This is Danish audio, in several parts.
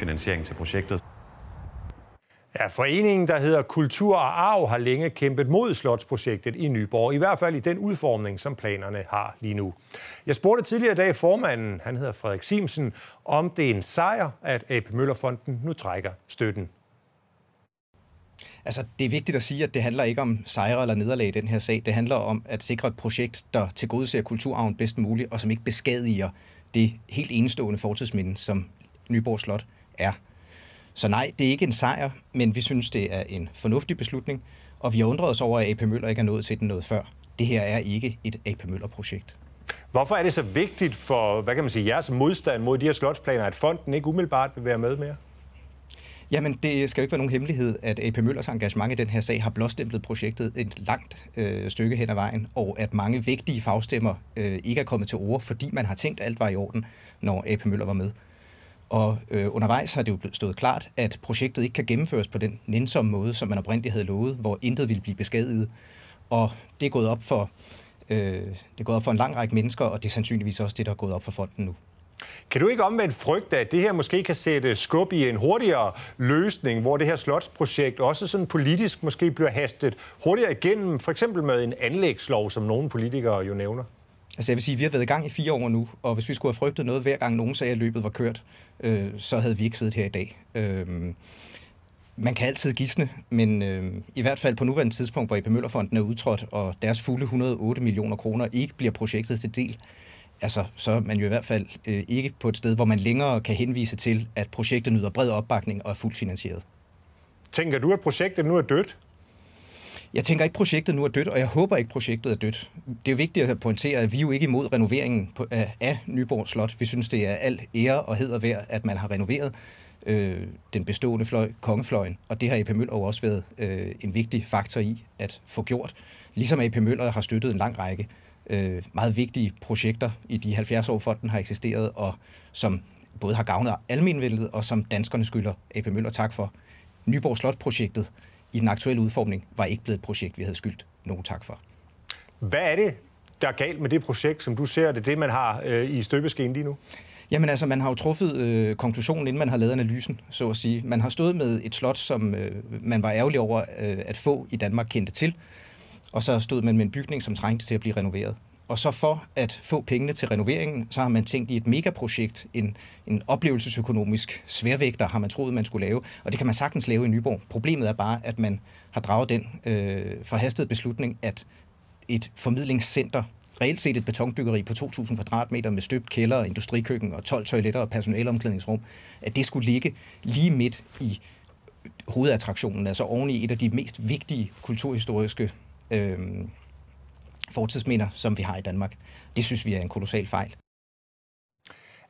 finansiering til projektet. Ja, foreningen, der hedder Kultur og Arv, har længe kæmpet mod slotsprojektet i Nyborg, i hvert fald i den udformning, som planerne har lige nu. Jeg spurgte tidligere i dag formanden, han hedder Frederik Simsen, om det er en sejr, at AP Møllerfonden nu trækker støtten. Altså, det er vigtigt at sige, at det handler ikke om sejre eller nederlag i den her sag. Det handler om at sikre et projekt, der tilgodeser kulturarven bedst muligt, og som ikke beskadiger det helt enestående fortidsminde, som Nyborg Slot er. Så nej, det er ikke en sejr, men vi synes, det er en fornuftig beslutning, og vi undrer os over, at AP Møller ikke er nået til den noget før. Det her er ikke et AP Møller-projekt. Hvorfor er det så vigtigt for, hvad kan man sige, jeres modstand mod de her slotsplaner, at fonden ikke umiddelbart vil være med mere? Jamen, det skal jo ikke være nogen hemmelighed, at AP Møllers engagement i den her sag har blåstemplet projektet et langt øh, stykke hen ad vejen, og at mange vigtige fagstemmer øh, ikke er kommet til ord, fordi man har tænkt, at alt var i orden, når AP Møller var med. Og øh, undervejs har det jo stået klart, at projektet ikke kan gennemføres på den nænsomme måde, som man oprindeligt havde lovet, hvor intet ville blive beskadiget. Og det er gået op for, øh, det er gået op for en lang række mennesker, og det er sandsynligvis også det, der er gået op for fonden nu. Kan du ikke omvendt frygte, at det her måske kan sætte skub i en hurtigere løsning, hvor det her slotsprojekt også sådan politisk måske bliver hastet hurtigere igennem, for eksempel med en anlægslov, som nogle politikere jo nævner? Altså jeg vil sige, vi har været i gang i fire år nu, og hvis vi skulle have frygtet noget hver gang nogen sagde, at løbet var kørt, øh, så havde vi ikke siddet her i dag. Øh, man kan altid gisne, men øh, i hvert fald på nuværende tidspunkt, hvor IP Møllerfonden er udtrådt, og deres fulde 108 millioner kroner ikke bliver projektet til del, altså, så er man jo i hvert fald øh, ikke på et sted, hvor man længere kan henvise til, at projektet nyder bred opbakning og er fuldt finansieret. Tænker du, at projektet nu er dødt? Jeg tænker ikke, projektet nu er dødt, og jeg håber ikke, projektet er dødt. Det er vigtigt at pointere, at vi er jo ikke imod renoveringen af Nyborg Slot. Vi synes, det er al ære og heder værd, at man har renoveret øh, den bestående fløj, kongefløjen, og det har AP Møller også været øh, en vigtig faktor i at få gjort. Ligesom AP Møller har støttet en lang række øh, meget vigtige projekter i de 70 år, fonden har eksisteret, og som både har gavnet almenvældet, og som danskerne skylder AP Møller tak for. Nyborg Slot-projektet i den aktuelle udformning var ikke blevet et projekt, vi havde skyldt nogen tak for. Hvad er det, der er galt med det projekt, som du ser det, det man har øh, i støbeskeen lige nu? Jamen altså, man har jo truffet øh, konklusionen, inden man har lavet analysen, så at sige. Man har stået med et slot, som øh, man var ærgerlig over øh, at få i Danmark kendte til, og så stod man med en bygning, som trængte til at blive renoveret. Og så for at få pengene til renoveringen, så har man tænkt i et megaprojekt, en, en oplevelsesøkonomisk sværvægter, har man troet, man skulle lave. Og det kan man sagtens lave i Nyborg. Problemet er bare, at man har draget den øh, forhastede beslutning, at et formidlingscenter, reelt set et betonbyggeri på 2.000 kvadratmeter med støbt kælder, industrikøkken og 12 toiletter og personaleomklædningsrum, at det skulle ligge lige midt i hovedattraktionen, altså oven i et af de mest vigtige kulturhistoriske øh, fortidsminder, som vi har i Danmark. Det synes vi er en kolossal fejl.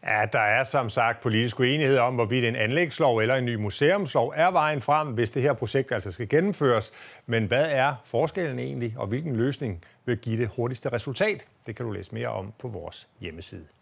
Ja, der er som sagt politisk uenighed om, hvorvidt en anlægslov eller en ny museumslov er vejen frem, hvis det her projekt altså skal gennemføres. Men hvad er forskellen egentlig, og hvilken løsning vil give det hurtigste resultat? Det kan du læse mere om på vores hjemmeside.